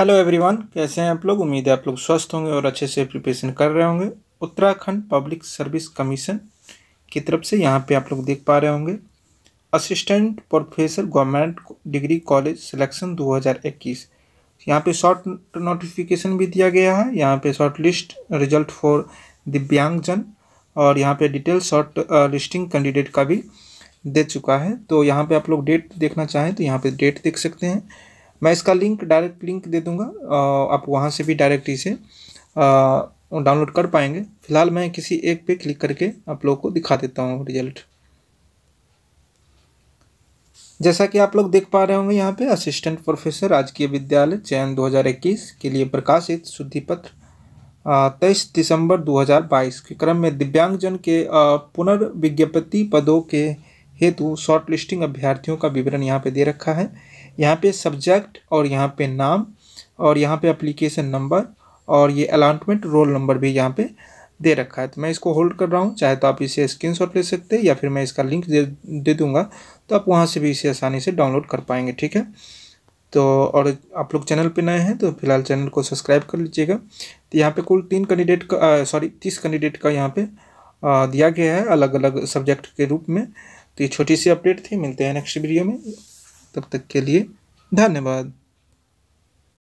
hello everyone कैसे हैं आप लोग उम्मीद है आप लोग स्वस्थ होंगे और अच्छे से प्रिपरेशन कर रहे होंगे उत्तराखंड पब्लिक सर्विस कमीशन की तरफ से यहाँ पे आप लोग देख पा रहे होंगे assistant professor government degree college selection 2021 यहाँ पे शॉर्ट नोटिफिकेशन भी दिया गया है यहाँ पे शॉर्ट लिस्ट रिजल्ट फॉर दिव्यांगजन और यहाँ पर डिटेल शॉर्ट लिस्टिंग कैंडिडेट का भी दे चुका है तो यहाँ पर आप लोग डेट देखना चाहें तो यहाँ पर डेट देख सकते हैं मैं इसका लिंक डायरेक्ट लिंक दे दूँगा आप वहाँ से भी डायरेक्ट इसे डाउनलोड कर पाएंगे फिलहाल मैं किसी एक पे क्लिक करके आप लोगों को दिखा देता हूँ रिजल्ट जैसा कि आप लोग देख पा रहे होंगे यहाँ पे असिस्टेंट प्रोफेसर राजकीय विद्यालय चयन 2021 के लिए प्रकाशित शुद्धि पत्र तेईस दिसंबर 2022 के क्रम में दिव्यांगजन के पुनर्विज्ञप्ति पदों के हेतु शॉर्ट लिस्टिंग अभ्यर्थियों का विवरण यहाँ पे दे रखा है यहाँ पे सब्जेक्ट और यहाँ पे नाम और यहाँ पे अप्लीकेशन नंबर और ये अलाटमेंट रोल नंबर भी यहाँ पे दे रखा है तो मैं इसको होल्ड कर रहा हूँ चाहे तो आप इसे स्क्रीन शॉट ले सकते हैं या फिर मैं इसका लिंक दे दे दूँगा तो आप वहाँ से भी इसे आसानी से डाउनलोड कर पाएंगे ठीक है तो और आप लोग चैनल पे नए हैं तो फिलहाल चैनल को सब्सक्राइब कर लीजिएगा तो यहाँ पे कुल तीन कैंडिडेट का सॉरी तीस कैंडिडेट का यहाँ पे आ, दिया गया है अलग अलग सब्जेक्ट के रूप में तो ये छोटी सी अपडेट थी मिलते हैं नेक्स्ट वीडियो में तब तक के लिए धन्यवाद